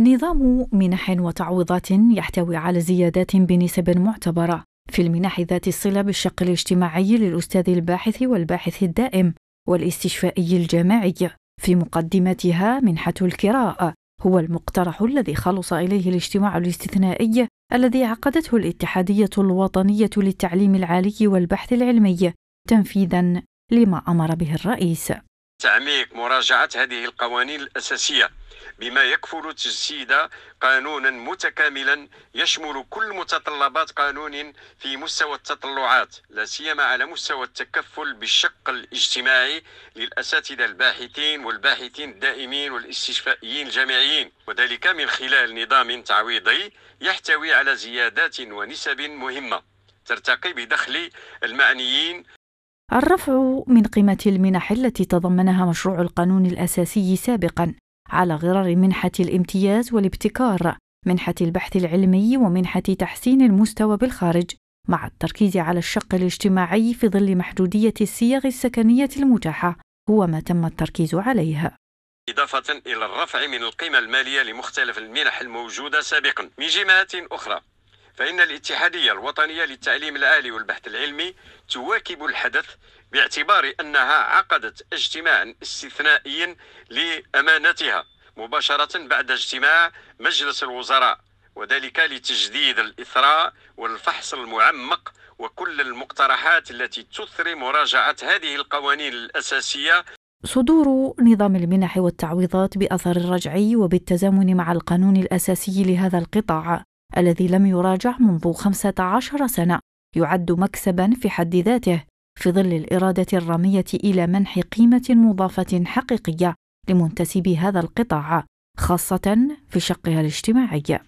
نظام منح وتعويضات يحتوي على زيادات بنسب معتبرة في المنح ذات الصلة بالشق الاجتماعي للأستاذ الباحث والباحث الدائم والاستشفائي الجامعي في مقدمتها منحة الكراء هو المقترح الذي خلص إليه الاجتماع الاستثنائي الذي عقدته الاتحادية الوطنية للتعليم العالي والبحث العلمي تنفيذا لما أمر به الرئيس تعميق مراجعة هذه القوانين الأساسية بما يكفل تجسيد قانونا متكاملا يشمل كل متطلبات قانون في مستوى التطلعات لا سيما على مستوى التكفل بالشق الاجتماعي للأساتذة الباحثين والباحثين الدائمين والاستشفائيين الجامعيين وذلك من خلال نظام تعويضي يحتوي على زيادات ونسب مهمة ترتقي بدخل المعنيين الرفع من قيمة المنح التي تضمنها مشروع القانون الأساسي سابقًا على غرار منحة الامتياز والابتكار، منحة البحث العلمي ومنحة تحسين المستوى بالخارج، مع التركيز على الشق الاجتماعي في ظل محدودية الصيغ السكنية المتاحة، هو ما تم التركيز عليها. إضافة إلى الرفع من القيمة المالية لمختلف المنح الموجودة سابقا من جهات أخرى فإن الاتحادية الوطنية للتعليم العالي والبحث العلمي تواكب الحدث باعتبار أنها عقدت اجتماعا استثنائيا لأمانتها مباشرة بعد اجتماع مجلس الوزراء وذلك لتجديد الإثراء والفحص المعمق وكل المقترحات التي تثري مراجعة هذه القوانين الأساسية صدور نظام المنح والتعويضات بأثر الرجعي وبالتزامن مع القانون الأساسي لهذا القطاع الذي لم يراجع منذ 15 سنة يعد مكسبا في حد ذاته في ظل الإرادة الرامية إلى منح قيمة مضافة حقيقية لمنتسبي هذا القطاع خاصة في شقها الاجتماعي